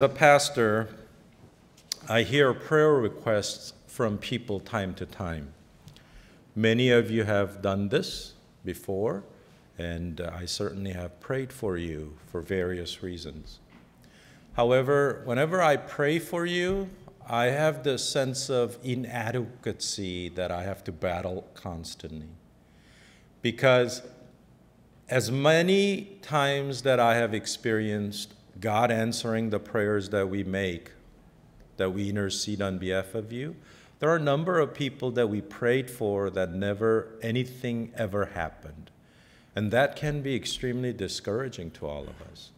The pastor, I hear prayer requests from people time to time. Many of you have done this before, and uh, I certainly have prayed for you for various reasons. However, whenever I pray for you, I have this sense of inadequacy that I have to battle constantly. Because as many times that I have experienced God answering the prayers that we make, that we intercede on behalf of you. There are a number of people that we prayed for that never anything ever happened. And that can be extremely discouraging to all of us.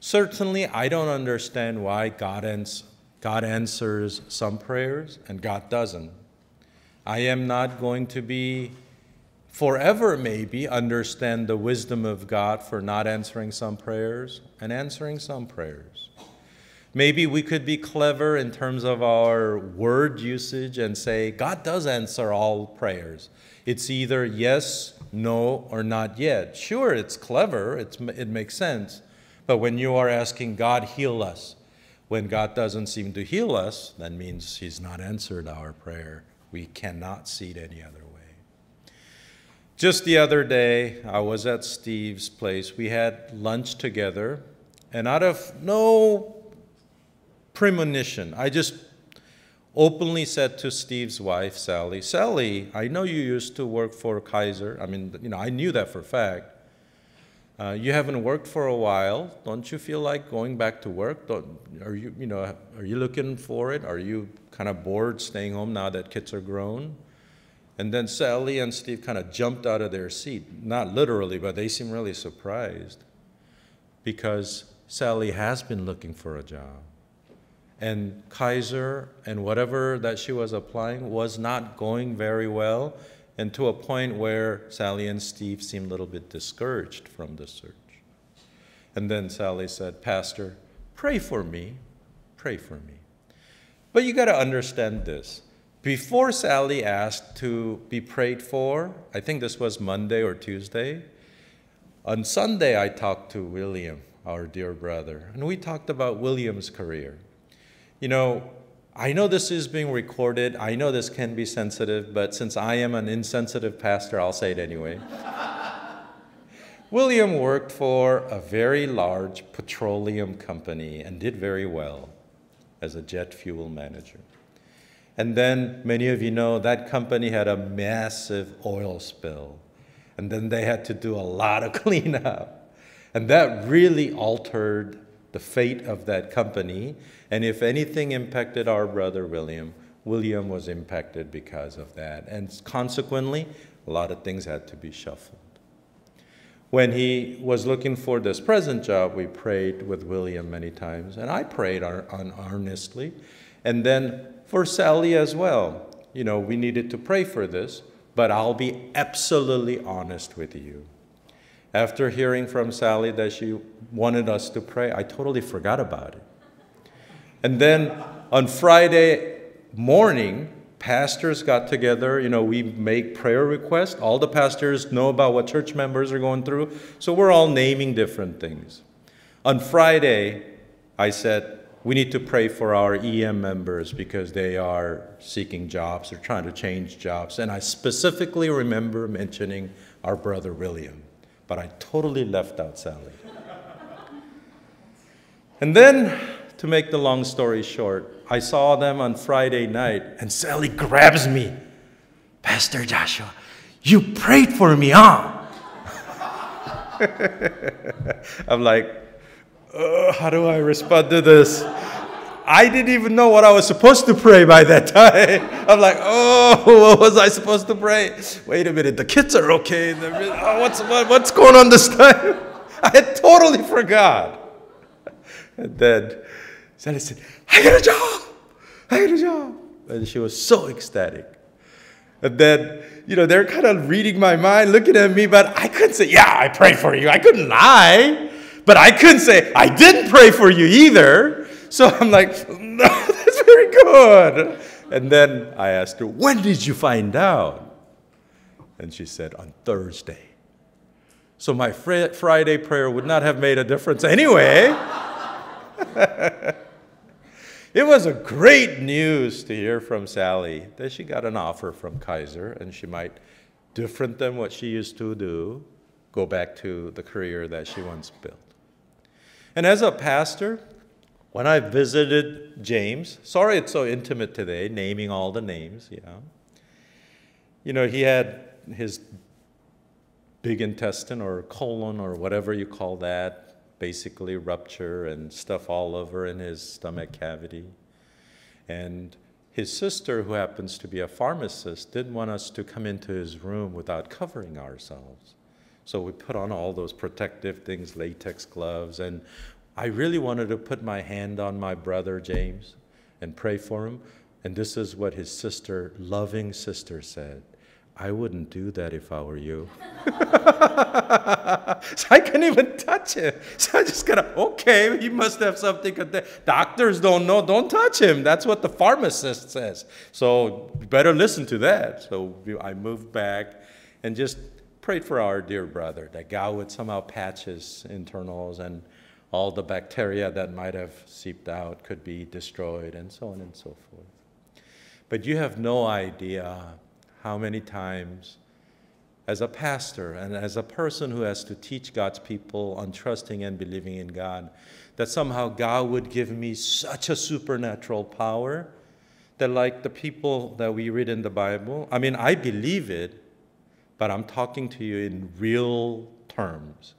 Certainly, I don't understand why God, ans God answers some prayers and God doesn't. I am not going to be forever maybe understand the wisdom of God for not answering some prayers and answering some prayers. Maybe we could be clever in terms of our word usage and say, God does answer all prayers. It's either yes, no, or not yet. Sure, it's clever, it's, it makes sense. But when you are asking God, heal us, when God doesn't seem to heal us, that means He's not answered our prayer. We cannot seed any other just the other day, I was at Steve's place. We had lunch together, and out of no premonition, I just openly said to Steve's wife, Sally, Sally, I know you used to work for Kaiser. I mean, you know, I knew that for a fact. Uh, you haven't worked for a while. Don't you feel like going back to work? Don't, are you, you know, are you looking for it? Are you kind of bored staying home now that kids are grown? And then Sally and Steve kind of jumped out of their seat, not literally, but they seemed really surprised because Sally has been looking for a job. And Kaiser and whatever that she was applying was not going very well, and to a point where Sally and Steve seemed a little bit discouraged from the search. And then Sally said, Pastor, pray for me, pray for me. But you got to understand this before Sally asked to be prayed for, I think this was Monday or Tuesday, on Sunday I talked to William, our dear brother, and we talked about William's career. You know, I know this is being recorded, I know this can be sensitive, but since I am an insensitive pastor, I'll say it anyway. William worked for a very large petroleum company and did very well as a jet fuel manager. And then many of you know that company had a massive oil spill. And then they had to do a lot of cleanup. And that really altered the fate of that company. And if anything impacted our brother William, William was impacted because of that. And consequently, a lot of things had to be shuffled. When he was looking for this present job, we prayed with William many times. And I prayed on earnestly. And then for Sally as well. You know, we needed to pray for this, but I'll be absolutely honest with you. After hearing from Sally that she wanted us to pray, I totally forgot about it. And then on Friday morning, pastors got together. You know, we make prayer requests. All the pastors know about what church members are going through. So we're all naming different things. On Friday, I said, we need to pray for our EM members because they are seeking jobs or trying to change jobs. And I specifically remember mentioning our brother William, but I totally left out Sally. and then, to make the long story short, I saw them on Friday night, and Sally grabs me Pastor Joshua, you prayed for me, huh? I'm like, uh, how do I respond to this? I didn't even know what I was supposed to pray by that time. I'm like, oh, what was I supposed to pray? Wait a minute, the kids are okay. Oh, what's, what, what's going on this time? I had totally forgot. And then Sally said, I got a job. I got a job. And she was so ecstatic. And then, you know, they're kind of reading my mind, looking at me, but I couldn't say, yeah, I prayed for you. I couldn't lie. But I couldn't say, I didn't pray for you either. So I'm like, no, that's very good. And then I asked her, when did you find out? And she said, on Thursday. So my fr- Friday prayer would not have made a difference anyway. it was a great news to hear from Sally that she got an offer from Kaiser and she might, different than what she used to do, go back to the career that she once built. And as a pastor, when I visited James, sorry it's so intimate today, naming all the names, you know. You know, he had his big intestine or colon or whatever you call that, basically rupture and stuff all over in his stomach cavity. And his sister, who happens to be a pharmacist, didn't want us to come into his room without covering ourselves. So we put on all those protective things, latex gloves, and I really wanted to put my hand on my brother James and pray for him. And this is what his sister, loving sister, said. I wouldn't do that if I were you. so I couldn't even touch him. So I just gotta, okay, he must have something. Doctors don't know, don't touch him. That's what the pharmacist says. So better listen to that. So I moved back and just prayed for our dear brother that God would somehow patch his internals and all the bacteria that might have seeped out could be destroyed and so on and so forth. But you have no idea how many times, as a pastor and as a person who has to teach God's people on trusting and believing in God, that somehow God would give me such a supernatural power that, like the people that we read in the Bible, I mean, I believe it, but I'm talking to you in real terms.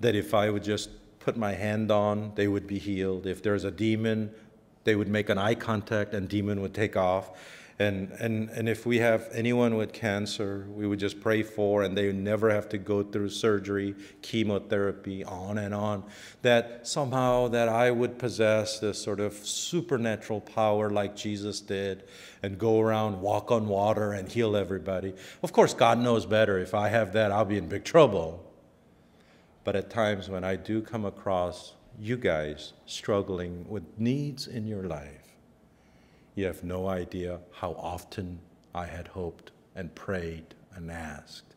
That if I would just put my hand on, they would be healed. If there's a demon, they would make an eye contact and demon would take off and, and, and if we have anyone with cancer, we would just pray for, and they never have to go through surgery, chemotherapy, on and on. That somehow that I would possess this sort of supernatural power like Jesus did, and go around, walk on water, and heal everybody. Of course, God knows better. If I have that, I'll be in big trouble. But at times when I do come across you guys struggling with needs in your life, you have no idea how often I had hoped and prayed and asked,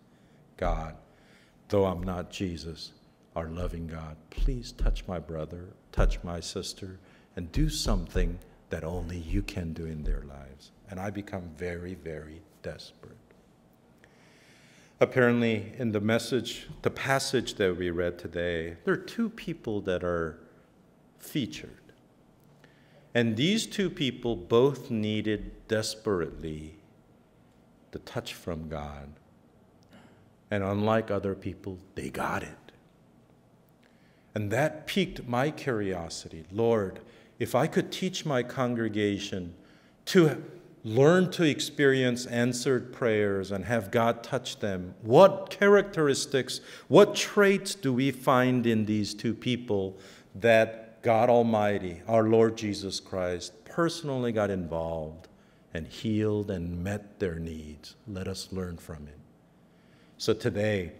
God, though I'm not Jesus, our loving God, please touch my brother, touch my sister, and do something that only you can do in their lives. And I become very, very desperate. Apparently, in the message, the passage that we read today, there are two people that are featured. And these two people both needed desperately the touch from God. And unlike other people, they got it. And that piqued my curiosity. Lord, if I could teach my congregation to learn to experience answered prayers and have God touch them, what characteristics, what traits do we find in these two people that God Almighty, our Lord Jesus Christ, personally got involved and healed and met their needs. Let us learn from it. So today,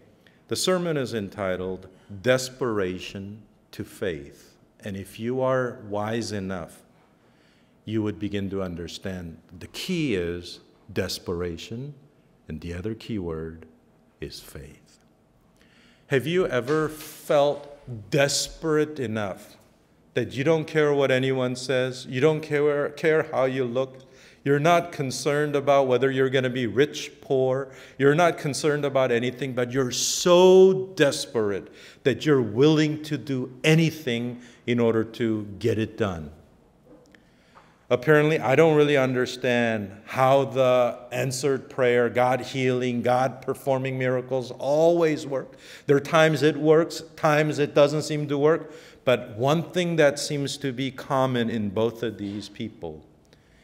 the sermon is entitled Desperation to Faith. And if you are wise enough, you would begin to understand the key is desperation, and the other key word is faith. Have you ever felt desperate enough that you don't care what anyone says, you don't care, care how you look, you're not concerned about whether you're going to be rich, poor, you're not concerned about anything, but you're so desperate that you're willing to do anything in order to get it done. Apparently, I don't really understand how the answered prayer, God healing, God performing miracles always work. There are times it works, times it doesn't seem to work, but one thing that seems to be common in both of these people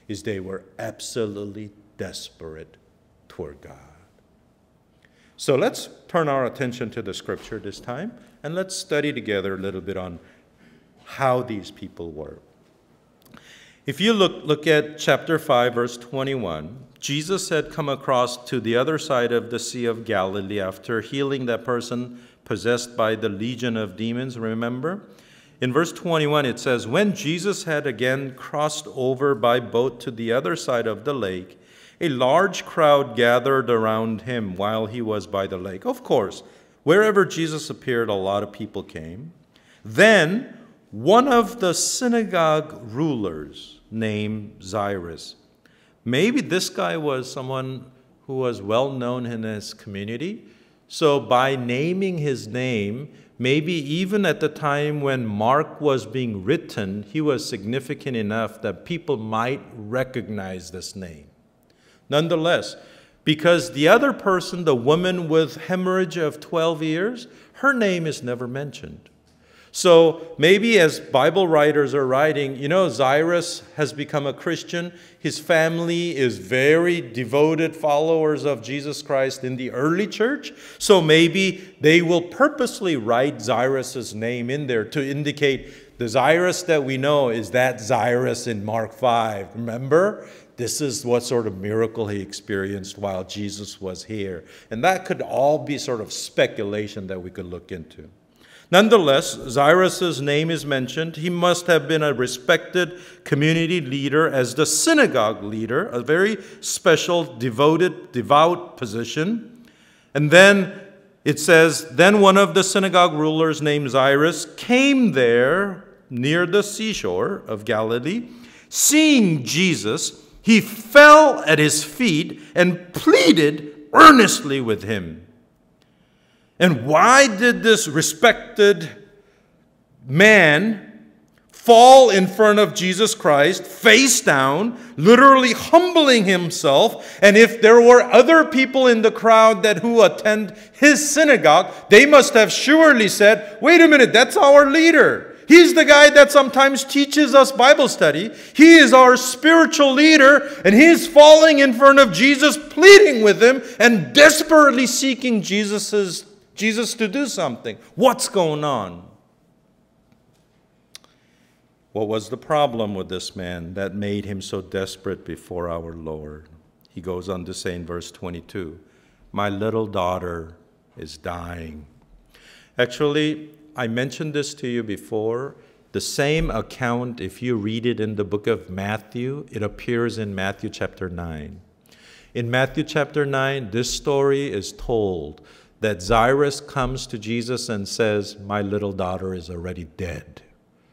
is they were absolutely desperate toward God. So let's turn our attention to the scripture this time and let's study together a little bit on how these people were. If you look, look at chapter 5, verse 21, Jesus had come across to the other side of the Sea of Galilee after healing that person possessed by the legion of demons, remember? In verse 21, it says, When Jesus had again crossed over by boat to the other side of the lake, a large crowd gathered around him while he was by the lake. Of course, wherever Jesus appeared, a lot of people came. Then one of the synagogue rulers named Jairus. Maybe this guy was someone who was well known in his community. So by naming his name, Maybe even at the time when Mark was being written, he was significant enough that people might recognize this name. Nonetheless, because the other person, the woman with hemorrhage of 12 years, her name is never mentioned. So maybe as Bible writers are writing, you know, Jairus has become a Christian. His family is very devoted followers of Jesus Christ in the early church. So maybe they will purposely write Jairus' name in there to indicate the Jairus that we know is that Jairus in Mark 5. Remember? This is what sort of miracle he experienced while Jesus was here. And that could all be sort of speculation that we could look into. Nonetheless, Jairus' name is mentioned. He must have been a respected community leader as the synagogue leader, a very special, devoted, devout position. And then it says, Then one of the synagogue rulers named Jairus came there near the seashore of Galilee. Seeing Jesus, he fell at his feet and pleaded earnestly with him and why did this respected man fall in front of Jesus Christ, face down, literally humbling himself? And if there were other people in the crowd that who attend his synagogue, they must have surely said, wait a minute, that's our leader. He's the guy that sometimes teaches us Bible study. He is our spiritual leader, and he's falling in front of Jesus, pleading with him, and desperately seeking Jesus' Jesus to do something. What's going on? What was the problem with this man that made him so desperate before our Lord? He goes on to say in verse 22 My little daughter is dying. Actually, I mentioned this to you before. The same account, if you read it in the book of Matthew, it appears in Matthew chapter 9. In Matthew chapter 9, this story is told that Jairus comes to Jesus and says, My little daughter is already dead.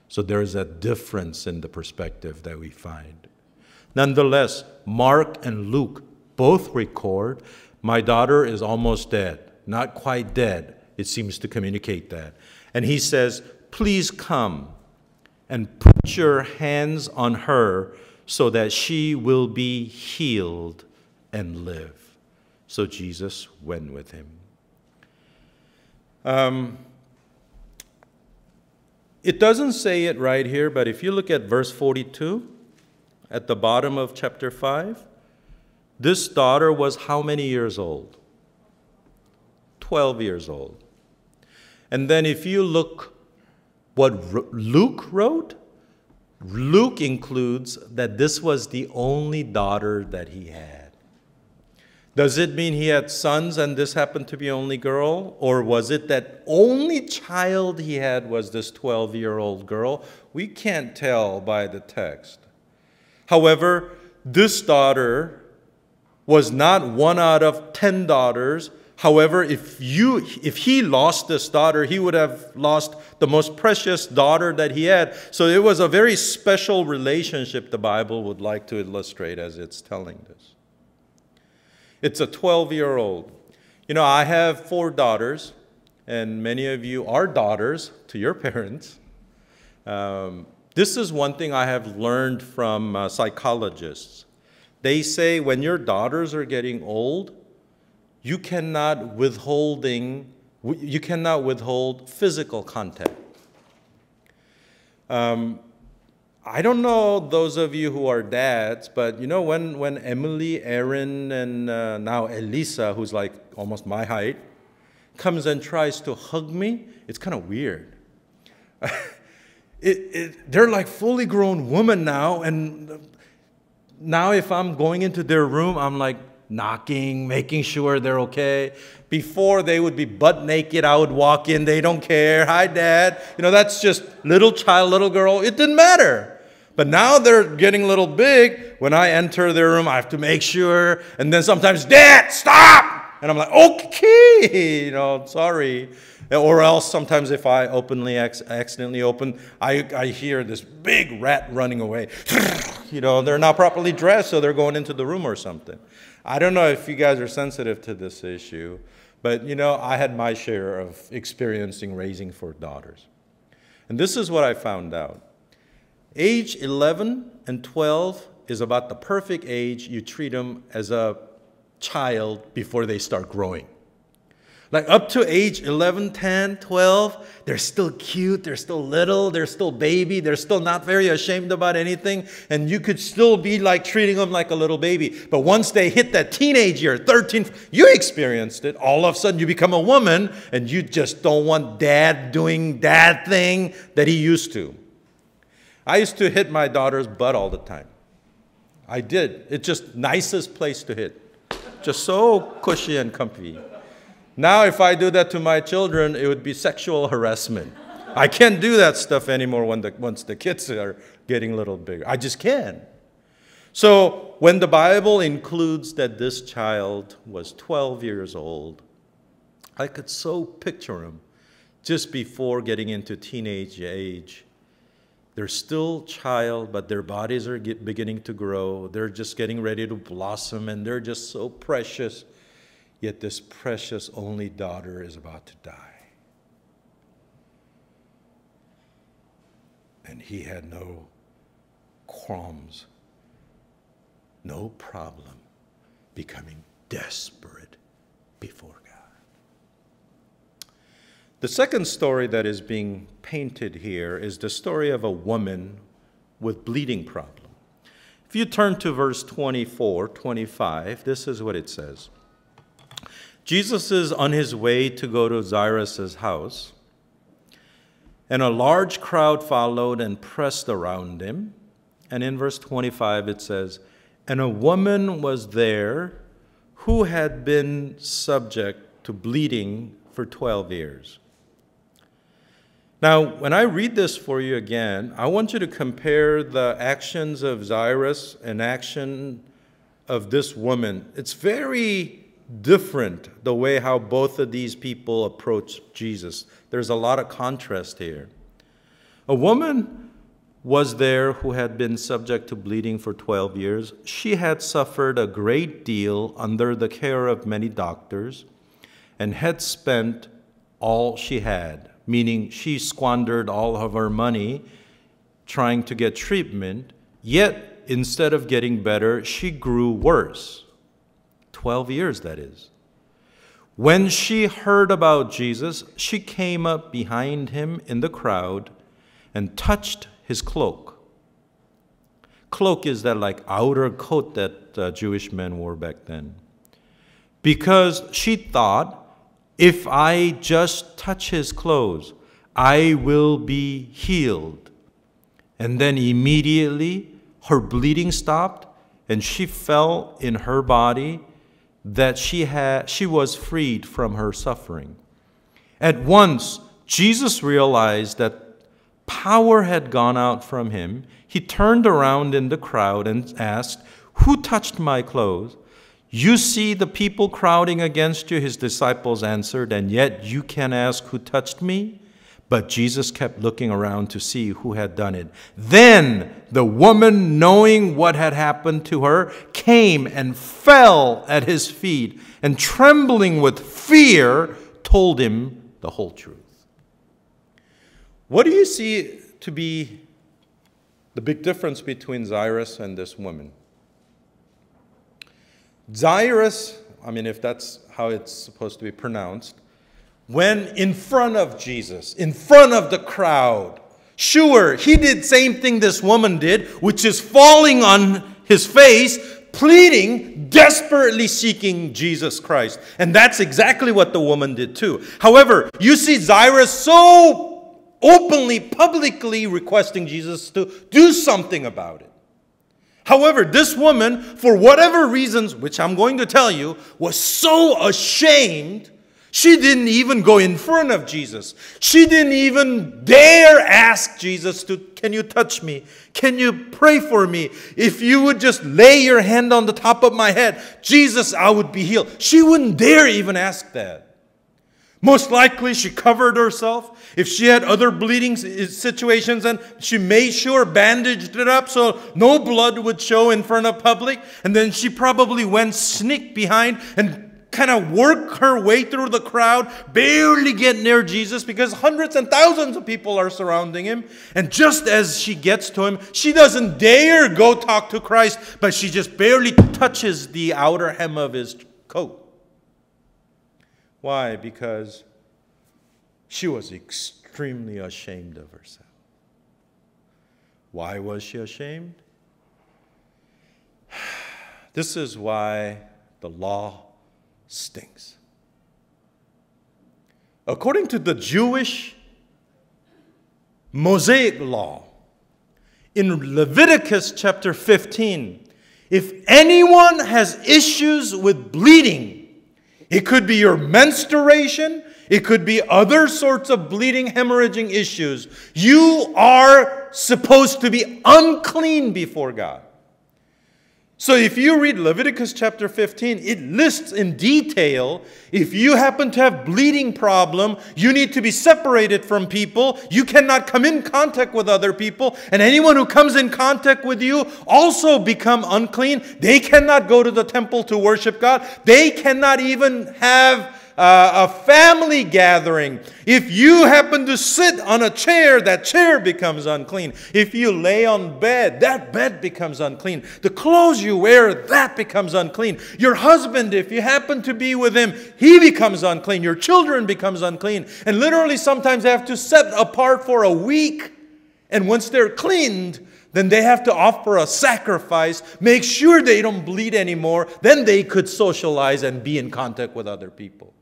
So there is a difference in the perspective that we find. Nonetheless, Mark and Luke both record, My daughter is almost dead, not quite dead. It seems to communicate that. And he says, Please come and put your hands on her so that she will be healed and live. So Jesus went with him. Um, it doesn't say it right here, but if you look at verse 42 at the bottom of chapter 5, this daughter was how many years old? 12 years old. And then if you look what Luke wrote, Luke includes that this was the only daughter that he had. Does it mean he had sons and this happened to be only girl? Or was it that only child he had was this 12 year old girl? We can't tell by the text. However, this daughter was not one out of 10 daughters. However, if, you, if he lost this daughter, he would have lost the most precious daughter that he had. So it was a very special relationship the Bible would like to illustrate as it's telling this. It's a 12 year old. You know, I have four daughters, and many of you are daughters to your parents. Um, this is one thing I have learned from uh, psychologists. They say when your daughters are getting old, you cannot withholding you cannot withhold physical contact. Um, I don't know those of you who are dads, but you know when when Emily, Erin, and uh, now Elisa, who's like almost my height, comes and tries to hug me, it's kind of weird. it, it, they're like fully grown women now, and now if I'm going into their room, I'm like, knocking, making sure they're okay. Before they would be butt naked, I would walk in, they don't care, hi dad. You know, that's just little child, little girl, it didn't matter. But now they're getting a little big. When I enter their room, I have to make sure. And then sometimes, dad, stop! And I'm like, okay, you know, sorry. Or else sometimes if I openly, accidentally open, I, I hear this big rat running away. You know, they're not properly dressed, so they're going into the room or something. I don't know if you guys are sensitive to this issue, but you know, I had my share of experiencing raising four daughters. And this is what I found out. Age 11 and 12 is about the perfect age you treat them as a child before they start growing. Like up to age 11, 10, 12, they're still cute, they're still little, they're still baby, they're still not very ashamed about anything, and you could still be like treating them like a little baby. But once they hit that teenage year, 13, you experienced it, all of a sudden you become a woman and you just don't want dad doing dad thing that he used to. I used to hit my daughter's butt all the time. I did. It's just nicest place to hit. Just so cushy and comfy. Now, if I do that to my children, it would be sexual harassment. I can't do that stuff anymore when the, once the kids are getting a little bigger. I just can't. So, when the Bible includes that this child was 12 years old, I could so picture him just before getting into teenage age. They're still child, but their bodies are beginning to grow. They're just getting ready to blossom, and they're just so precious yet this precious only daughter is about to die. And he had no qualms, no problem becoming desperate before God. The second story that is being painted here is the story of a woman with bleeding problem. If you turn to verse 24, 25, this is what it says. Jesus is on his way to go to Jairus' house, and a large crowd followed and pressed around him. And in verse 25 it says, And a woman was there who had been subject to bleeding for 12 years. Now, when I read this for you again, I want you to compare the actions of Zirus and action of this woman. It's very different the way how both of these people approach Jesus. There's a lot of contrast here. A woman was there who had been subject to bleeding for 12 years. She had suffered a great deal under the care of many doctors and had spent all she had, meaning she squandered all of her money trying to get treatment, yet instead of getting better, she grew worse. 12 years, that is. When she heard about Jesus, she came up behind him in the crowd and touched his cloak. Cloak is that like outer coat that uh, Jewish men wore back then. Because she thought, if I just touch his clothes, I will be healed. And then immediately her bleeding stopped and she fell in her body that she, had, she was freed from her suffering. At once, Jesus realized that power had gone out from him. He turned around in the crowd and asked, Who touched my clothes? You see the people crowding against you, his disciples answered, and yet you can ask, Who touched me? But Jesus kept looking around to see who had done it. Then the woman, knowing what had happened to her, came and fell at his feet and trembling with fear told him the whole truth. What do you see to be the big difference between Jairus and this woman? Jairus, I mean, if that's how it's supposed to be pronounced, when in front of Jesus, in front of the crowd. Sure, he did same thing this woman did, which is falling on his face, pleading, desperately seeking Jesus Christ. And that's exactly what the woman did too. However, you see Jairus so openly, publicly requesting Jesus to do something about it. However, this woman, for whatever reasons, which I'm going to tell you, was so ashamed she didn't even go in front of Jesus. She didn't even dare ask Jesus to, Can you touch me? Can you pray for me? If you would just lay your hand on the top of my head, Jesus, I would be healed. She wouldn't dare even ask that. Most likely, she covered herself. If she had other bleeding situations, and she made sure bandaged it up so no blood would show in front of public. And then she probably went sneak behind and kind of work her way through the crowd, barely get near Jesus because hundreds and thousands of people are surrounding him. And just as she gets to him, she doesn't dare go talk to Christ, but she just barely touches the outer hem of his coat. Why? Because she was extremely ashamed of herself. Why was she ashamed? This is why the law stinks. According to the Jewish Mosaic law, in Leviticus chapter 15, if anyone has issues with bleeding, it could be your menstruation, it could be other sorts of bleeding, hemorrhaging issues, you are supposed to be unclean before God. So if you read Leviticus chapter 15, it lists in detail if you happen to have bleeding problem, you need to be separated from people, you cannot come in contact with other people, and anyone who comes in contact with you also become unclean. They cannot go to the temple to worship God. They cannot even have uh, a family gathering, if you happen to sit on a chair, that chair becomes unclean. If you lay on bed, that bed becomes unclean. The clothes you wear, that becomes unclean. Your husband, if you happen to be with him, he becomes unclean. Your children becomes unclean. And literally sometimes they have to set apart for a week. And once they're cleaned, then they have to offer a sacrifice, make sure they don't bleed anymore. Then they could socialize and be in contact with other people.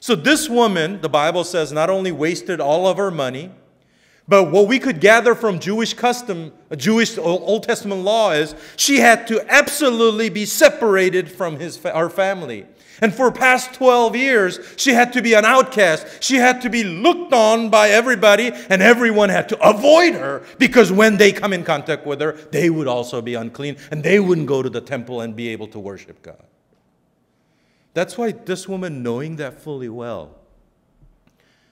So this woman, the Bible says, not only wasted all of her money, but what we could gather from Jewish custom, Jewish Old Testament law is she had to absolutely be separated from his, her family. And for past 12 years, she had to be an outcast. She had to be looked on by everybody, and everyone had to avoid her because when they come in contact with her, they would also be unclean and they wouldn't go to the temple and be able to worship God. That's why this woman, knowing that fully well,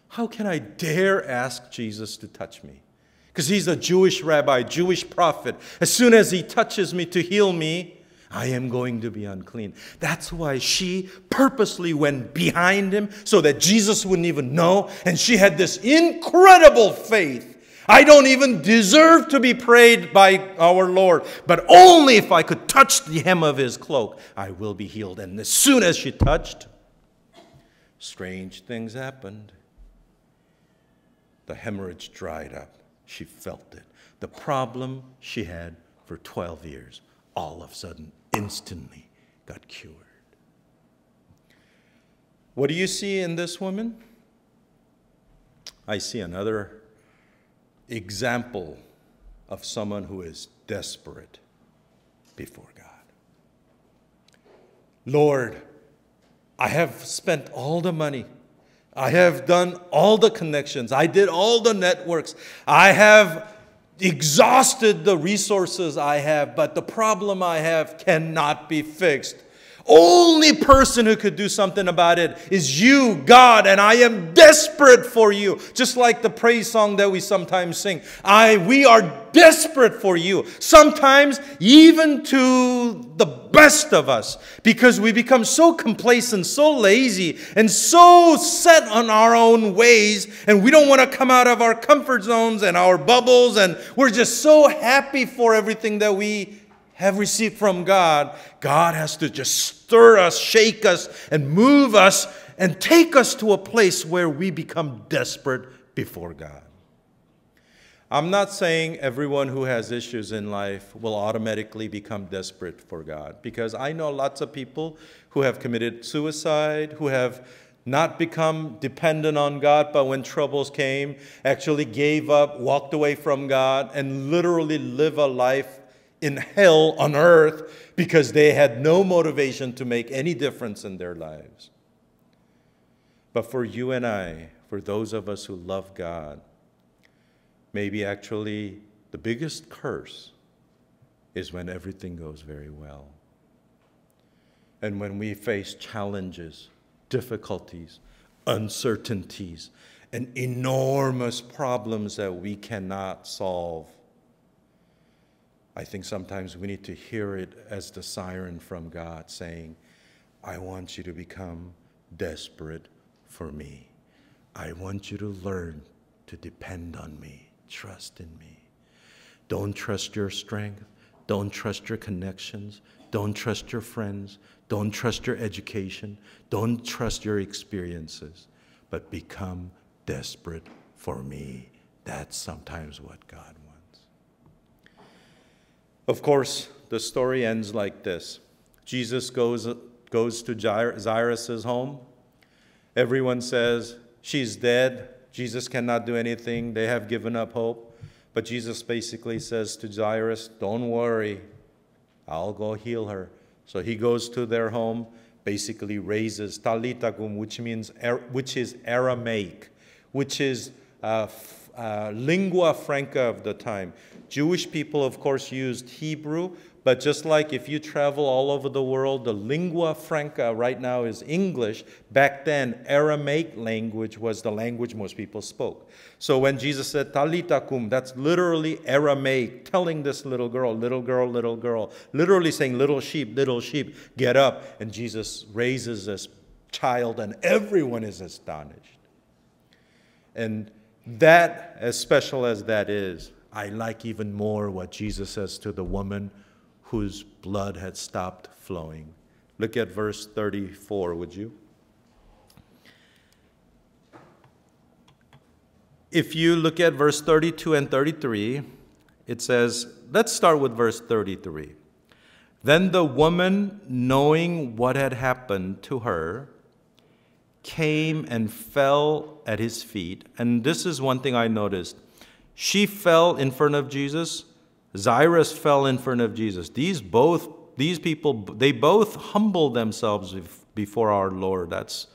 how can I dare ask Jesus to touch me? Because he's a Jewish rabbi, Jewish prophet. As soon as he touches me to heal me, I am going to be unclean. That's why she purposely went behind him so that Jesus wouldn't even know. And she had this incredible faith I don't even deserve to be prayed by our Lord, but only if I could touch the hem of his cloak, I will be healed. And as soon as she touched, strange things happened. The hemorrhage dried up. She felt it. The problem she had for 12 years, all of a sudden, instantly got cured. What do you see in this woman? I see another example of someone who is desperate before God. Lord, I have spent all the money. I have done all the connections. I did all the networks. I have exhausted the resources I have, but the problem I have cannot be fixed only person who could do something about it is you, God, and I am desperate for you. Just like the praise song that we sometimes sing. I we are desperate for you. Sometimes even to the best of us because we become so complacent, so lazy, and so set on our own ways and we don't want to come out of our comfort zones and our bubbles and we're just so happy for everything that we have received from God. God has to just stir us, shake us, and move us, and take us to a place where we become desperate before God. I'm not saying everyone who has issues in life will automatically become desperate for God, because I know lots of people who have committed suicide, who have not become dependent on God, but when troubles came, actually gave up, walked away from God, and literally live a life in hell on earth because they had no motivation to make any difference in their lives. But for you and I, for those of us who love God, maybe actually the biggest curse is when everything goes very well. And when we face challenges, difficulties, uncertainties, and enormous problems that we cannot solve. I think sometimes we need to hear it as the siren from God saying, I want you to become desperate for me. I want you to learn to depend on me, trust in me. Don't trust your strength. Don't trust your connections. Don't trust your friends. Don't trust your education. Don't trust your experiences. But become desperate for me. That's sometimes what God of course, the story ends like this Jesus goes, goes to Jairus' home. Everyone says, She's dead. Jesus cannot do anything. They have given up hope. But Jesus basically says to Jairus, Don't worry, I'll go heal her. So he goes to their home, basically raises Talitha which means, er, which is Aramaic, which is uh, uh, lingua franca of the time. Jewish people, of course, used Hebrew, but just like if you travel all over the world, the lingua franca right now is English. Back then, Aramaic language was the language most people spoke. So when Jesus said talitakum, that's literally Aramaic telling this little girl, little girl, little girl, literally saying, little sheep, little sheep, get up. And Jesus raises this child, and everyone is astonished. And that, as special as that is, I like even more what Jesus says to the woman whose blood had stopped flowing. Look at verse 34, would you? If you look at verse 32 and 33, it says, let's start with verse 33. Then the woman, knowing what had happened to her, came and fell at his feet. And this is one thing I noticed. She fell in front of Jesus, Zirus fell in front of Jesus. These both these people they both humbled themselves before our Lord. That's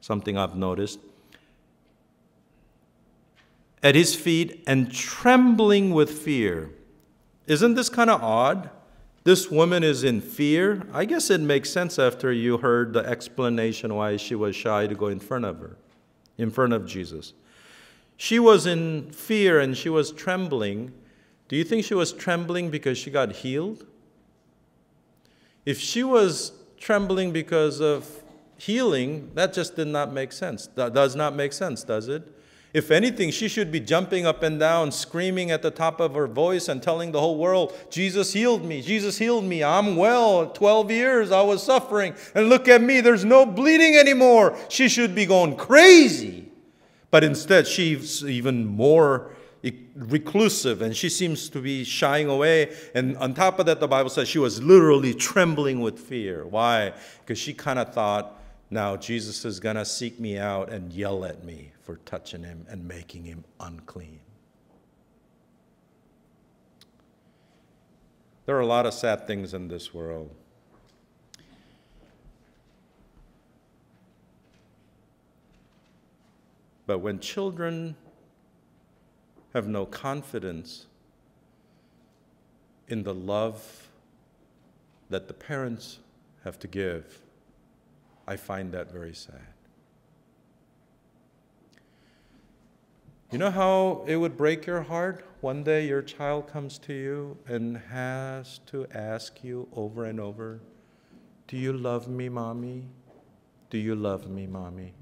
something I've noticed. At his feet and trembling with fear. Isn't this kind of odd? This woman is in fear. I guess it makes sense after you heard the explanation why she was shy to go in front of her, in front of Jesus. She was in fear and she was trembling. Do you think she was trembling because she got healed? If she was trembling because of healing, that just did not make sense. That does not make sense, does it? If anything, she should be jumping up and down, screaming at the top of her voice and telling the whole world, Jesus healed me, Jesus healed me, I'm well. 12 years I was suffering, and look at me, there's no bleeding anymore. She should be going crazy. But instead, she's even more reclusive and she seems to be shying away. And on top of that, the Bible says she was literally trembling with fear. Why? Because she kind of thought, now, Jesus is going to seek me out and yell at me for touching him and making him unclean. There are a lot of sad things in this world. But when children have no confidence in the love that the parents have to give, I find that very sad. You know how it would break your heart? One day your child comes to you and has to ask you over and over, Do you love me, mommy? Do you love me, mommy?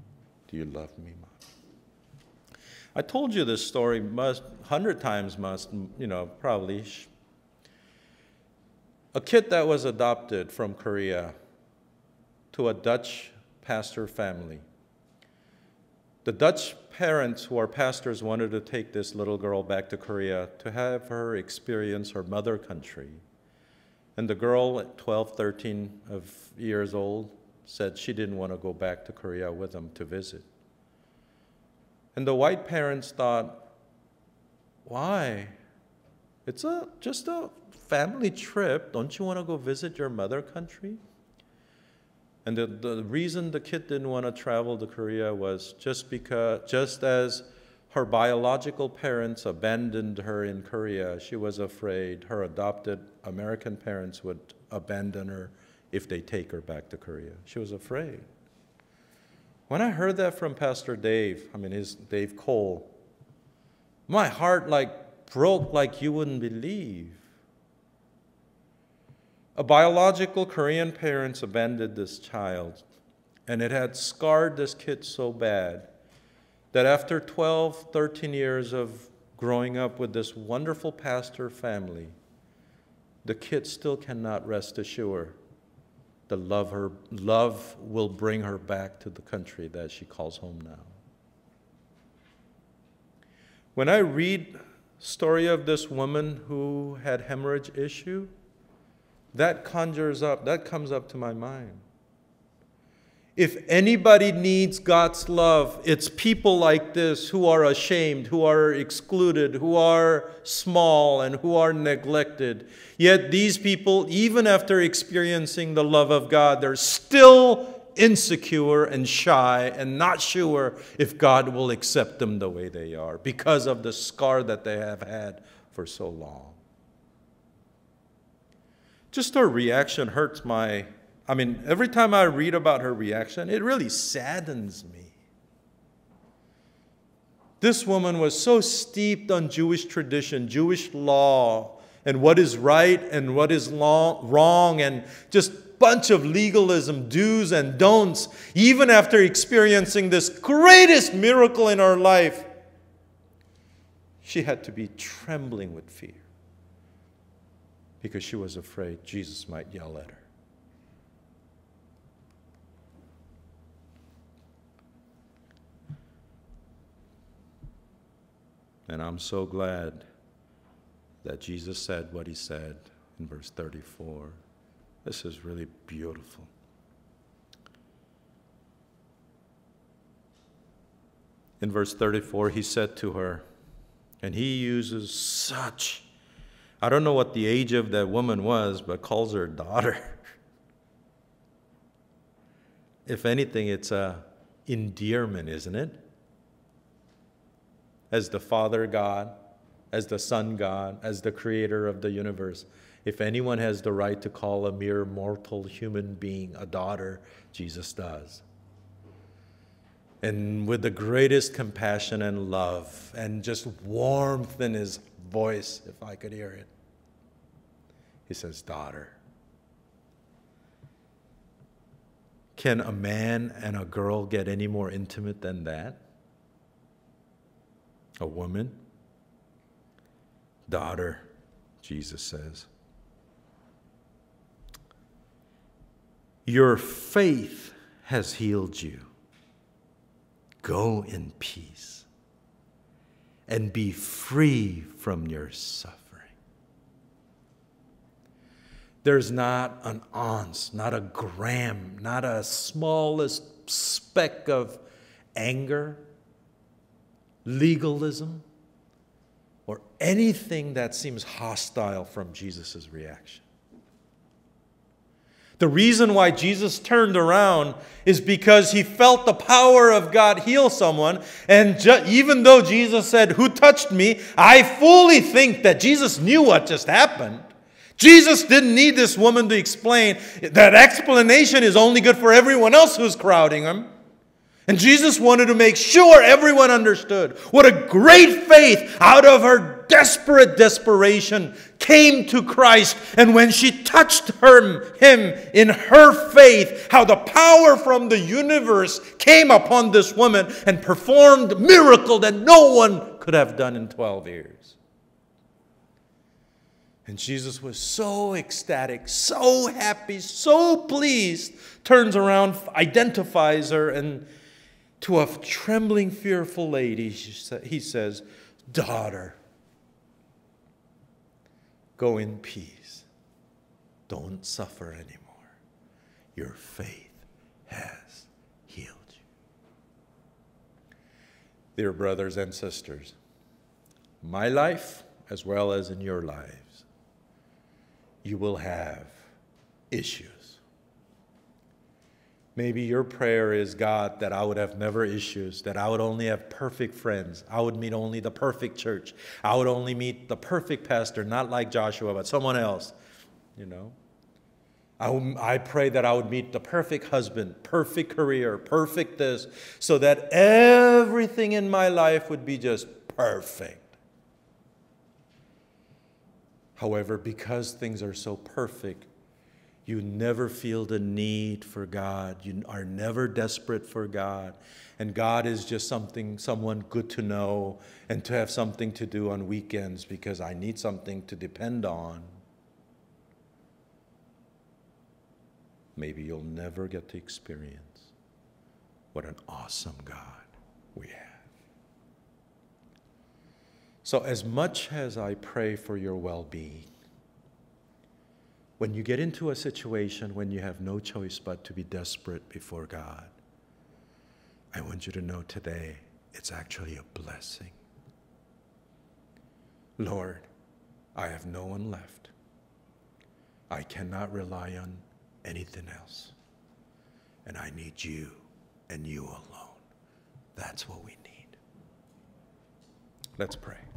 Do you love me, mommy? I told you this story must hundred times, must you know probably. A kid that was adopted from Korea to a Dutch pastor family. The Dutch parents who are pastors wanted to take this little girl back to Korea to have her experience her mother country. And the girl at 12, 13 of years old said she didn't want to go back to Korea with them to visit. And the white parents thought, why? It's a, just a family trip. Don't you want to go visit your mother country? And the, the reason the kid didn't want to travel to Korea was just because, just as her biological parents abandoned her in Korea, she was afraid her adopted American parents would abandon her if they take her back to Korea. She was afraid. When I heard that from Pastor Dave, I mean, his Dave Cole, my heart like broke like you wouldn't believe. A biological Korean parents abandoned this child, and it had scarred this kid so bad that after 12, 13 years of growing up with this wonderful pastor family, the kid still cannot rest assured that love, her, love will bring her back to the country that she calls home now. When I read story of this woman who had hemorrhage issue, that conjures up, that comes up to my mind. If anybody needs God's love, it's people like this who are ashamed, who are excluded, who are small, and who are neglected. Yet these people, even after experiencing the love of God, they're still insecure and shy and not sure if God will accept them the way they are because of the scar that they have had for so long just her reaction hurts my. I mean, every time I read about her reaction, it really saddens me. This woman was so steeped on Jewish tradition, Jewish law, and what is right and what is long, wrong, and just bunch of legalism, do's and don'ts, even after experiencing this greatest miracle in her life, she had to be trembling with fear because she was afraid Jesus might yell at her. And I'm so glad that Jesus said what he said in verse 34. This is really beautiful. In verse 34, he said to her, and he uses such I don't know what the age of that woman was, but calls her daughter. if anything, it's a endearment, isn't it? As the Father God, as the Son God, as the creator of the universe. If anyone has the right to call a mere mortal human being a daughter, Jesus does. And with the greatest compassion and love and just warmth in his voice if I could hear it. He says, Daughter, can a man and a girl get any more intimate than that? A woman? Daughter, Jesus says. Your faith has healed you. Go in peace and be free from your suffering. There's not an ounce, not a gram, not a smallest speck of anger, legalism, or anything that seems hostile from Jesus' reaction. The reason why Jesus turned around is because he felt the power of God heal someone. And even though Jesus said, Who touched me? I fully think that Jesus knew what just happened. Jesus didn't need this woman to explain. That explanation is only good for everyone else who's crowding him. And Jesus wanted to make sure everyone understood what a great faith out of her desperate desperation, came to Christ. And when she touched her, him in her faith, how the power from the universe came upon this woman and performed miracle that no one could have done in 12 years. And Jesus was so ecstatic, so happy, so pleased, turns around, identifies her, and to a trembling, fearful lady, he says, Daughter, Go in peace. Don't suffer anymore. Your faith has healed you. Dear brothers and sisters, my life, as well as in your lives, you will have issues. Maybe your prayer is, God, that I would have never issues, that I would only have perfect friends, I would meet only the perfect church, I would only meet the perfect pastor, not like Joshua, but someone else, you know? I, I pray that I would meet the perfect husband, perfect career, perfect this, so that everything in my life would be just perfect. However, because things are so perfect, you never feel the need for God. You are never desperate for God. And God is just something, someone good to know and to have something to do on weekends because I need something to depend on. Maybe you'll never get to experience what an awesome God we have. So, as much as I pray for your well being, when you get into a situation when you have no choice but to be desperate before God, I want you to know today it's actually a blessing. Lord, I have no one left. I cannot rely on anything else. And I need you and you alone. That's what we need. Let's pray.